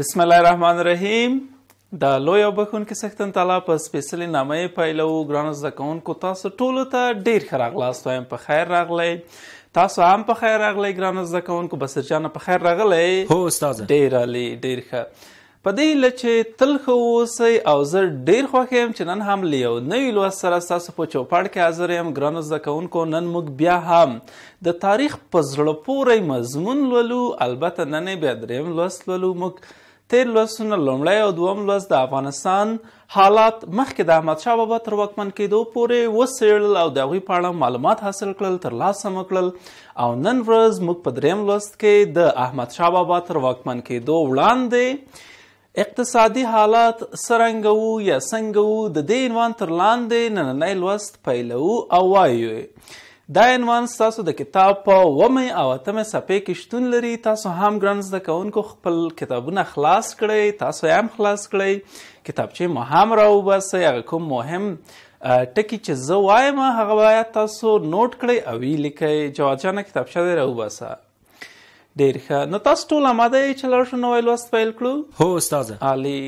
بسم الله الرحمن الرحیم د لوی او بخونکو سختن تعالی په سپیشل نامه پیلو ګرانو زکونکو تاسو ټولو ته ډیر خراغلاست وایم په خیر راغلی تاسو هم په خیر راغلی ګرانو زکونکو بسرجان په خیر راغلی هو استاد ډیر علی ډیر ښه په دې لچې تل خو اوسئ او زه ډیر خوښ یم چې نن هم لیو نوې لوست سره ستاسو په چوپاړ کې حاضر یم ګرانو زکونکو نن موږ بیا هم د تاریخ په زړه پورې مضمون لولو البته نن بیا دریم لوست لولو موږ تیر لوستونه لومړی او دوم لوست د افغانستان حالات مخکې د احمدشاه بابا تر واکمن کېدو پورې وڅېړل او د هغوی په اړه معلومات حاصل کړل ترلاسه مو کړل او نن ورځ موږ په دریم لوست کې د احمدشاه بابا تر واکمن کېدو وړاندې اقتصادي حالات څرنګه وو یا څنګه وو د دې عنوان تر لاندې نننی لوست پیلو او وایو دا عنوان ستاسو د کتاب په ومې او اتمې صفحې کې شتون لري تاسو هم ګران زده کوونکو خپل کتابونه خلاص کړئ تاسو یې هم خلاص کړئ کتابچې مو هم راوباسئ هغه کوم مهم ټکي چې زه وایم هغه باید تاسو نوټ کړئ او یې لیکئ جواد جانه کتابچه دی راوباسه ډېر ښه نو تاسو ټول اماده یې چې لاړ شو نوی لوست پیل کړو هو استاده عالي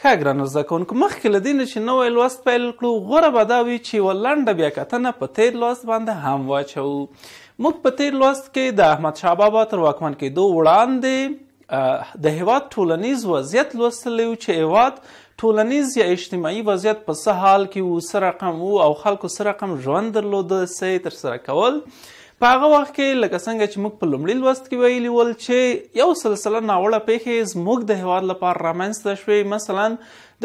ښه ګرانو زده کوونکو مخکې له دې نه چې نوی لوست پیل کړو غوره به دا وي چې یوه لنډه بیاکتنه په تیر لوست باندې هم واچوو موږ په تیر لوست کې د احمدشاه بابا تر واکمن کېدو وړاندې د هیواد ټولنیز وضعیت لوستلی چې هیواد ټولنیز یا اجتماعي وضعیت په څه حال کې و څه رقم و او خلکو څه رقم ژوند درلوده څه یې ترسره کول په هغه وخت کې لکه څنګه چې موږ په لومړي لوست کې ویلي ول چې یو سلسله ناوړه پیښې زموږ د هیواد لپاره رامنځته شوې مثلا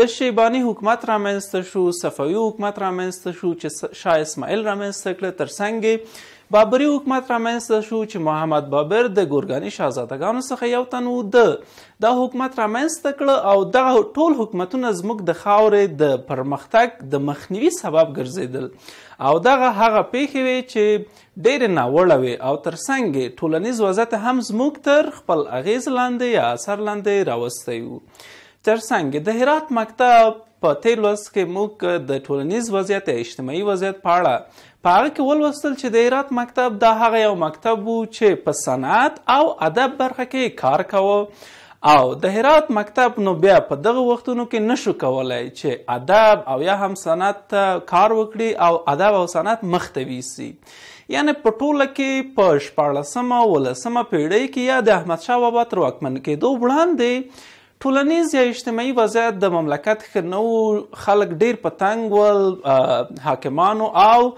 د شیبانی حکومت رامنځته شو صفوي حکومت رامنځته شو چې شاه اسماعیل رامنځته کړ ترڅنګ بابری حکومت رامنځته شو چې محمد بابر د ګورګانی شاهزادګانو څخه یو تن و د دا حکومت رامنځته کړ او دغه ټول حکومتونه زموږ د خاورې د پرمختګ د مخنیوي سبب ګرځیدل او دغه هغه پیښې وي چې ډېرې ناوړه وي او ترڅنګ یې ټولنیز وضعیت هم زموږ تر خپل اغیز لاندې یا اثر لاندې راوستی وو ترڅنګ د هرات مکتب په تیر لوست کې موږ د ټولنیز وضعیت اجتماعي وضعیت په اړه په هغه کې ولوستل چې د هرات مکتب دا هغه یو مکتب وو چې په صنعت او ادب برخه کې کار کاوه او د هرات مکتب نو بیا په دغه وختونو کې نشو کولای چې ادب او یا هم صنعت کار وکړي او ادب او صنعت مخته ویسي یعنی په ټوله کې په شپاړلسمه ولسمه پیړۍ کې یا د احمدشاه بابا تر واکمن کېدو وړاندې ټولنیز یا اجتماعي وضعیت د مملکت ښه نه و خلک ډیر په تنګ ول حاکمانو او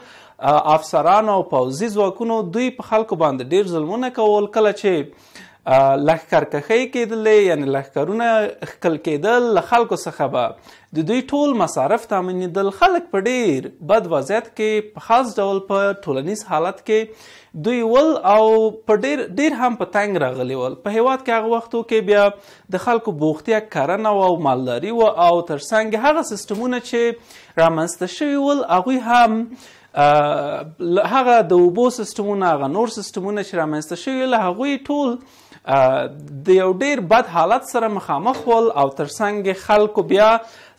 افسرانو او پوځي ځواکونو دوی په خلکو باندې ډیر ظلمونه کول کله چې لخر کخی کېدلې یعنی لخرونه خپل کېدل له خلکو څخه به د دوی ټول مصارف تامینېدل خلک په ډیر بد وضعیت کې په خاص ډول په ټولنیز حالت کې دوی ول او په ډیر ډیر هم په تنگ راغلی ول په هیواد کې هغه وختو کې بیا د خلکو بوختیا کرنه او مالداري و او ترڅنګ هغه سیستمونه چې رامنځته شوي ول هغوی هم هغه د اوبو سیستمونه هغه نور سیستمونه چې رامنځته شوي له هغوی ټول د یو ډیر بد حالت سره مخامخ ول او ترڅنګ خلکو بیا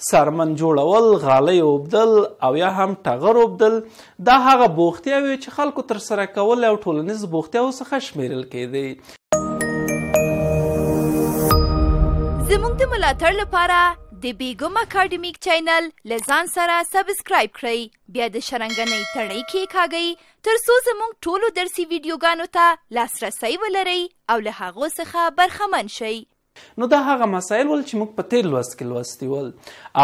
سرمن جوړول غالۍ اوبدل او یا هم ټغر اوبدل دا هغه بوختیاوې چې خلکو تر سره کول او ټولنیز بوختیاو څخه شمیرل کېدی زموږ د ملاتړ لپاره د بیګم اکیډمیک چینل لزان سره سبسکرایب کړئ بیا د شرنګنۍ تړۍ کې کاږئ تر څو زموږ ټولو درسي ویډیوګانو ته لاسرسی ولرئ او له هغو څخه برخمن شئ نو دا هغه مسایل ول چې موږ په تیر لوست کې لوستي ول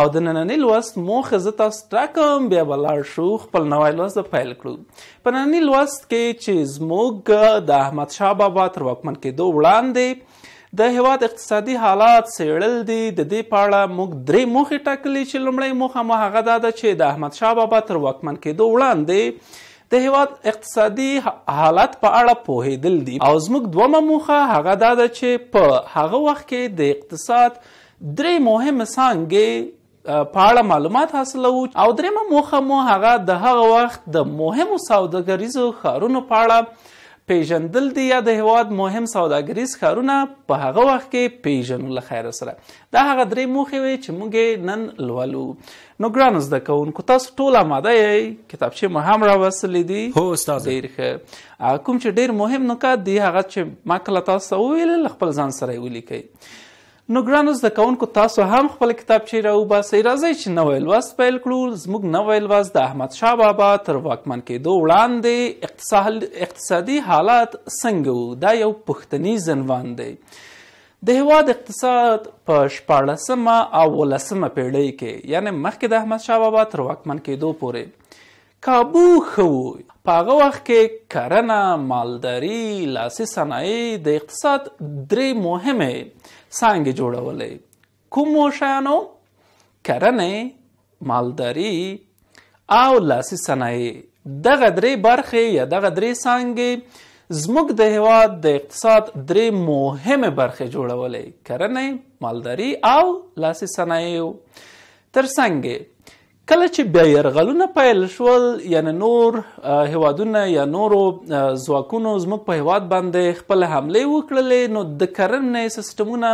او د نننۍ لوست موخه زه تاسو تراکم بیا به لاړ شو خپل نوی لوست به پیل کړو په نننۍ لوست کې چې زموږ د احمدشاه بابا تر واکمن کېدو وړاندې د هیواد اقتصادي حالات سیړل دي د دې پاړه موږ درې موخې ټاکلې چې لومړی موخه مو هغه دا ده چې د احمد شاه بابا تر واکمن کېدو وړاندې د هیواد اقتصادي حالت په اړه پوهیدل دي او زموږ دومه موخه هغه دا ده چې په هغه وخت کې د اقتصاد درې مهمه څانګې په اړه معلومات حاصلو او درېمه موخه مو هغه د هغه وخت د مهمو سوداګریزو ښارونو په اړه پیژندل دی یا د هواد مهم سوداګریز کارونه په هغه وخت کې پیژنو له خیر سره دا هغه درې موخې وي چې موږ نن لولو نو ګران زده کوونکو تاسو ټوله ماده یې کتابچې مو هم راوستلې دي هو استاد ډېر ښه کوم چې ډېر مهم نکات دی هغه چې ما کله تاسو وویل خپل ځان سره ولیکئ نو ګرانو زده کوونکو تاسو هم خپل کتاب چې راوباسئ راځئ چې نوی لوست پیل کړو زموږ نوی لوست د احمد شاه بابا تر واکمن کېدو وړاندې اقتصادي حالات څنګه وو دا یو پوښتنیز عنوان دی د هواد اقتصاد په شپاړسمه او ولسمه پیړۍ کې یعنی مخکې د احمد شاه بابا تر واکمن کېدو پورې کابو ښه و په هغه وخت کې کرنه مالداري لاسي صنایع د اقتصاد درې مهمې څانګې جوړولې کومو شیانو کرنې مالداري او لاسي صنایع دغه درې برخې یا دغه درې څانګې زموږ د هواد د اقتصاد درې مهمه برخې جوړولې کرنې مالداري او لاسي صنایع ترڅنګ کله چې بیا يرغلونه پیل شول یعنی نور هوادونه یا نورو ځواکونو زموږ په هواد باندې خپل حمله وکړلې نو د کرنې سیستمونه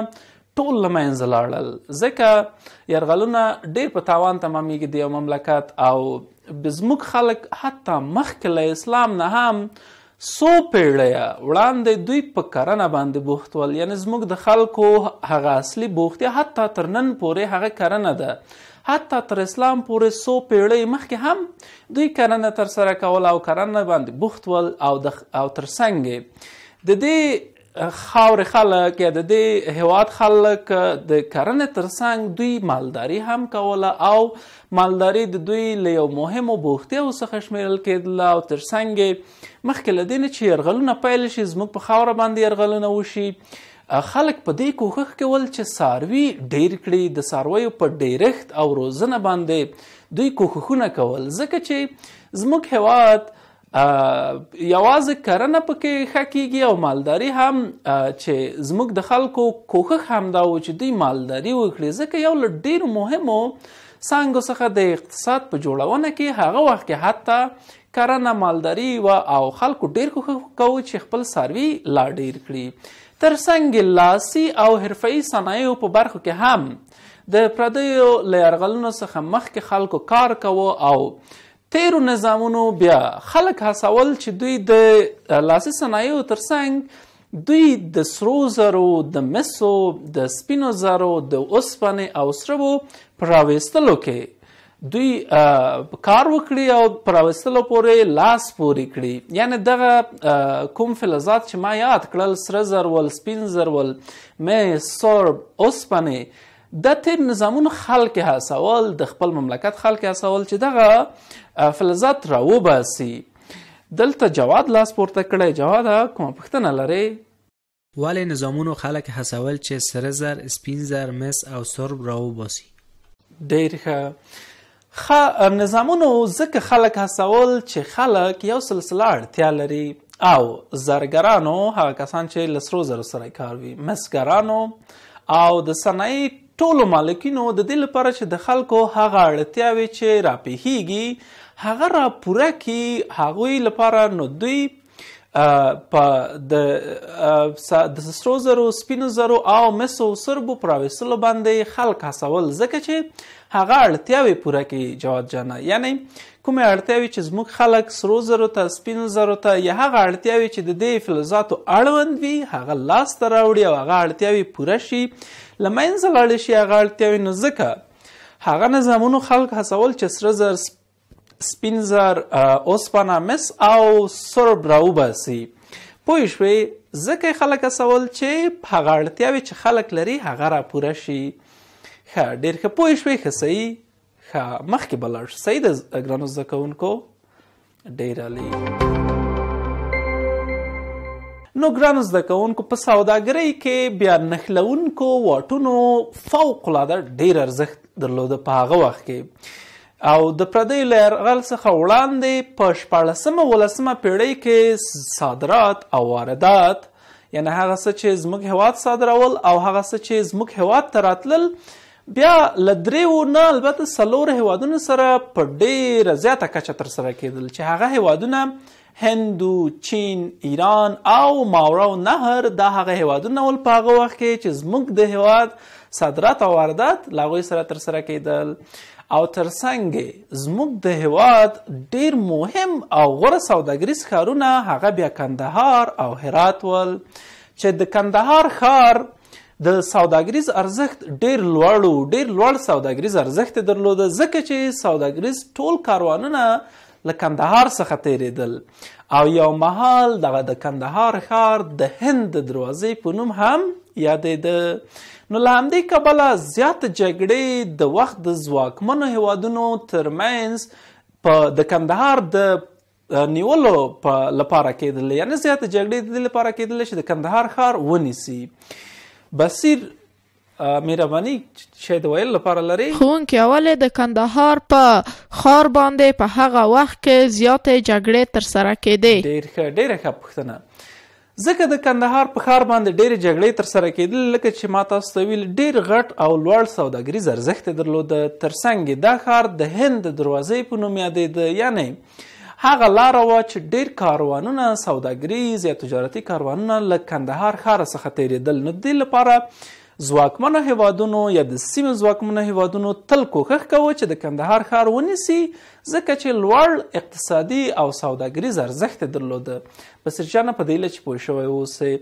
ټول لمنځه لاړل ځکه يرغلونه ډېر په تاوان تمامېږي د یو مملکت او زموږ خلک حتی مخکې له اسلام نه هم سو پیړیا وړاندې دوی په کرنه باندې بوخت ول یعنی زموږ د خلکو هغه اصلي بوختي حتی تر نن پورې هغه کرنه ده حتی تر اسلام پورې څو پیړۍ مخکې هم دوی کرنه ترسره کوله او کرنه باندې بوخت ول او د او تر څنګ د دې خاور خلک یا د دې هواد خلک د کرنه تر څنګ دوی مالداری هم کوله او مالداری د دوی له یو مهمو بوختیو څخه شمیرل کېدله او تر څنګ مخکې له دې نه چې یرغلونه پیل شي زموږ په خاوره باندې یرغلونه وشي خلک په دې کوښښ کول چې ساروي ډیر کړي د سارویو په ډیرښت او روزنه باندې دوی کوښښونه کول ځکه چې زموږ هیواد یوازې کرنه پکې خکېږي او مالداری هم چې زموږ د خلکو کوښښ هم دا و چې دوی مالداری وکړي ځکه یو له ډیرو مهمو څانګو څخه د اقتصاد په جوړونه کې هغه وخت کې حتی کرنه مالداری و او خلکو ډیر کوښښ کوو چې خپل ساروي لا ډیر کړي ترڅنګ لاسي او حرفه‌ای صنایعو په برخو کې هم د پردیو له یرغلونو څخه مخکې خلکو کار کوه او تیرو نظامونو بیا خلک هڅول چې دوی د لاسي صنایعو ترڅنګ دوی د سرو زرو د مسو د سپینو زرو د اوسپنې او سرو په راویستلو کې دوی کار وکړي او پراوستلو پورې لاس پورې کړي یعنی دغه کوم فلزات چې ما یاد کړل سره زرول سپین زرول مې سورب اوسپنې د تیر نظامونو خلک هڅول د خپل مملکت خلک هڅول چې دغه فلزات راوباسي دلته جواد لاس پورته کړی جواد کوم پوښتنه لري ولې نظامونو خلک هڅول چې سره زر سپین زر مس او سرب راوباسي ډیر ښه خ نظامونو ځکه خلک هڅول چې خلک یو سلسله اړتیا لري او زرګرانو هغه کسان چې لسرو زر سره کار وي مسګرانو او د صنایع ټولو مالکینو د دې لپاره چې د خلکو هغه اړتیاوي چې راپېهيږي هغه را پوره کی هغوی لپاره نو دوی په د د سرو زرو سپینو زرو او مسو سربو پر وسلو باندې خلک حاصل زکه چې هغه اړتیاوي پوره کوي جواد جانا یعنی کومه اړتیاوي چې زموږ خلک سرو زرو ته سپینو زرو ته یا هغه اړتیاوي چې د دې فلزاتو اړوند وي هغه لاس ته راوړي او هغه اړتیاوي پوره شي لمینځه لاړ شي هغه اړتیاوي نو زکه هغه نظامونو خلک حاصل چې سره زر سپینزر اوسپانه مس او سرب راوباسي پوه شوي ځکه خلک سوال چې هغه اړتیاوې چې خلک لري هغه را پوره شي ښه ډېر ښه پوه شوي ښه صحیح ښه مخکې به لاړ شو صحیح ده ګرانو زده کوونکو ډېر عالي نو ګرانو زده کوونکو په سوداګرۍ کې بیا نښلونکو واټونو فوقالعاده ډېر ارزښت درلوده په هغه وخت کې او د پردی لرغل څخه وړاندې په شپاړسمه ولسمه پیړۍ کې صادرات او واردات یعنی هغه څه چې زموږ هواد صادرول او هغه څه چې زموږ هواد تراتلل بیا لدریو نه البته سلور هوادونو سره په ډیره زیاته کچه تر سره کېدل چې هغه هوادونه هندو چین ایران او ماوراو نهر دا هغه هوادونه ول په هغه وخت کې چې زموږ د هواد صادرات او واردات لاغوي سره تر سره کېدل او ترڅنګ زموږ د هواد ډیر مهم او غوره سوداګریز ښارونه هغه بیا کندهار او هرات ول چې د کندهار ښار د سوداګریز ارزښت ډیر لوړ او ډیر لوړ سوداګریز ارزښت درلود ځکه چې سوداګریز ټول کاروانونه له کندهار څخه تیرېدل او یو مهال دغه د کندهار ښار د هند دروازې په نوم هم یادېده نو له همدې کبله زیات جګړې د وخت د ځواکمنو هیوادونو ترمنځ په د کندهار د نیولو په لپاره کېدل یعنی زیات جګړې د لپاره کېدل چې د کندهار ښار ونیسي بصیر مهرباني چې د ویل لپاره لري خونکې اوله د کندهار په خار باندې په هغه وخت کې زیاتې جګړې تر سره کېدې ډېر ډېر ښه پښتنه ځکه د کندهار په ښار باندې ډېرې جګړې تر سره کېدل لکه چې ما تاسو ته ویل ډېر غټ او لوړ سوداګریز ارزښت یې درلوده تر څنګ دا ښار د هند د دروازې په نوم یادېده یعنی هغه لاره وه چې ډیر کاروانونه سوداګریز یا تجارتي کاروانونه له کندهار ښاره څخه تیریدل نو دې لپاره ځواکمنه هیوادونو یا د سیمې ځواکمنه هیوادونو تل کوښښ کوه چې د کندهار ښار ونیسي ځکه چې لوړ اقتصادي او سوداګریز ارزښت درلوده بسرجانه په دې لچ پوه شوی اوسئ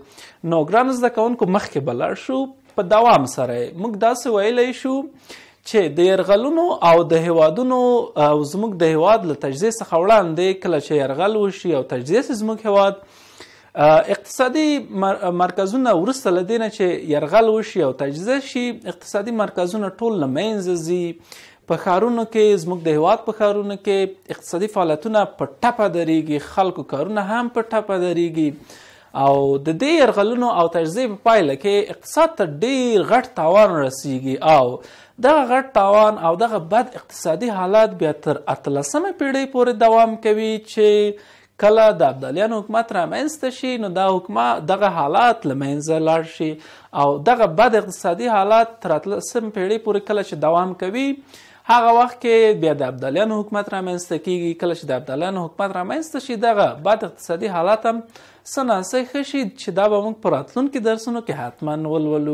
نو ګران زده کوونکو مخکې به لاړ شو په دوام سره موږ داسې ویلی شو چې د يرغلونو او د هوادونو او زموږ د هواد له تجزیه څخه وړاندې کله چې يرغل وشي او تجزیه زموږ هواد اقتصادي مرکزونه ورسته لدینه چې يرغل وشي او تجزیه شي اقتصادي مرکزونه ټول لمینځ زی په خارونو کې زموږ د هواد په خارونو کې اقتصادي فعالیتونه په ټپه درېږي خلکو کارونه هم په ټپه درېږي او د دې يرغلونو او تجزیه په پایله کې اقتصاد ته ډیر غټ تاوان رسیږي او دغه غټ تاوان او دغه بد اقتصادي حالات بیا تر اتلسمه پیړۍ پورې دوام کوي چې کله د ابدالیانو حکومت رامنځته شي نو دا حکومت دغه حالات لمنځه لاړ شي او دغه بد اقتصادي حالات تر اتلسم پیړۍ پورې کله چې دوام کوي هغه وخت کې بیا د ابدالیانو حکومت رامنځته کیږي کله چې د ابدالیانو حکومت رامنځته شي دغه بد اقتصادي حالات هم سناسه خشي چې دا به موږ په راتلونکو درسونو کې حتما ولولو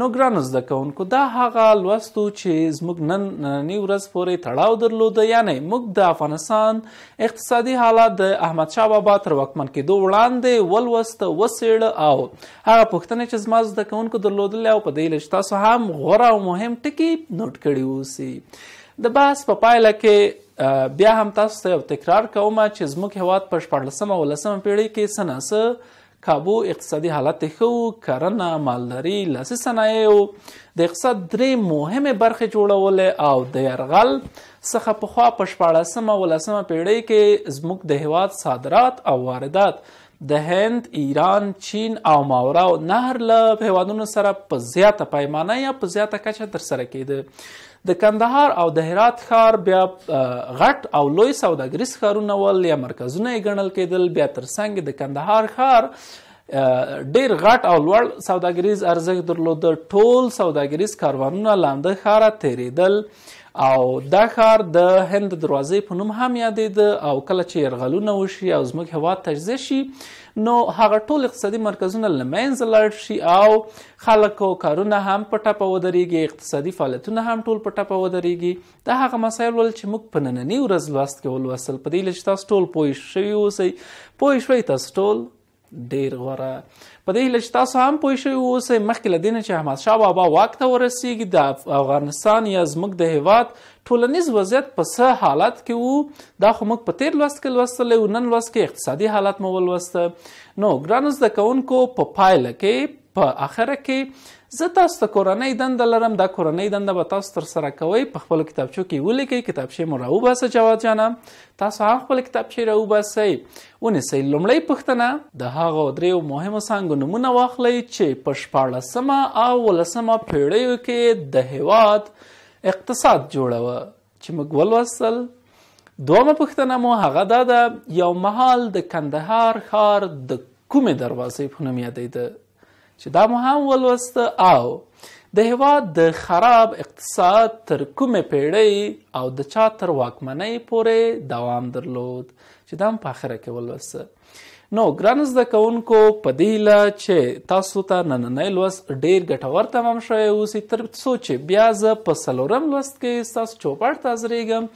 نو ګرانو زده کوونکو دا هغه لوستو چې زموږ نن نننی ورځ پورې تړاو درلود یعنی موږ د افغانستان اقتصادي حالات د احمد شاه بابا تر وکمن کې دوه وړاندې ولوست وسیړ او هغه پوښتنه چې زما زده کوونکو درلودل او په دې لښتا سو هم غوړه او مهم ټکی نوٹ کړی وسی د باس په پا پایله کې بیا هم تاسو ته یو تکرار کوم چې زموږ هواد په 14 او 15 پیړۍ کې سناسه کابو اقتصادي حالت خو کرنه مالداري لاسي صنایعو د اقتصاد درې مهمه برخه جوړول او د يرغل څخه په خوا په 14 او 15 پیړۍ کې زموږ د هواد صادرات او واردات د هند ایران چین او ماورا او نهر له هیوادونو سره په زیاته پیمانه یا په زیاته کچه ترسره کېده د کندهار او د هرات ښار بیا غټ او لوی سوداګریز ښارونه ول یا مرکزونه یې ګڼل کېدل بیا تر څنګ د کندهار ښار ډیر غټ او لوړ سوداګریز ارزښت درلود ټول سوداګریز کاروانونه لاندې ښار تیرېدل او دا ښار د هند دروازې په نوم هم یادېده او کله چې يرغلونه وشي او زموږ هواد تجزیه شي نو هغه ټول اقتصادي مرکزونه لمنځه لاړ شي او خلک او کارونه هم په ټپه ودرېږي اقتصادي فعالیتونه هم ټول په ټپه ودرېږي دا هغه مسایل ول چې موږ په نننی ورځ لوست کې ولوستل په دې لږ تاسو ټول پوه شوي اوسئ پوه شوي تاسو ټول ډیر غوره په دې لږ تاسو هم پوه شئ اوس مخکې لدین چې احمد شاه بابا واک ته ورسیږي د افغانستان یا زمک د هیواد ټولنیز وضعیت په څه حالت کې وو دا خو موږ په تیر لوست کې لوستلې او نن لوست کې اقتصادي حالت مو ولوسته نو ګرانو زده کوونکو په پا پایله کې په پا آخره کې زه تاسو ته کورنۍ دنده لرم دا کورنۍ دنده به تاسو تر سره کوئ په خپل کتابچو کې ولیکئ کتابچې مو راوباسه جواد جانه تاسو هم خپل کتابچې راوباسئ ونیسئ لومړۍ پوښتنه د هغو دریو مهمو څانګو نومونه واخلئ چې په شپاړلسمه او ولسمه پیړیو کې د هیواد اقتصاد جوړوه چې موږ ولوستل دومه پوښتنه مو هغه دا ده یو مهال د کندهار ښار د کومې دروازې په نوم یادېده چې دا مو هم ولوسته او د هواد د خراب اقتصاد تر کومې پیړۍ او د چا تر واکمنۍ پورې دوام درلود چې دا هم په آخره کې ولوسته نو ګران زده کوونکو په دې له چې تاسو ته نننۍ لوست ډیر ګټور تمام شوی اوسي تر څو چې بیا زه په څلورم لوست کې ستاسو چوپړ ته زریږم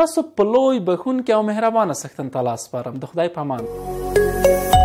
تاسو په لوی بخون کې او مهربانه سختن تلاس پارم د خدای پامان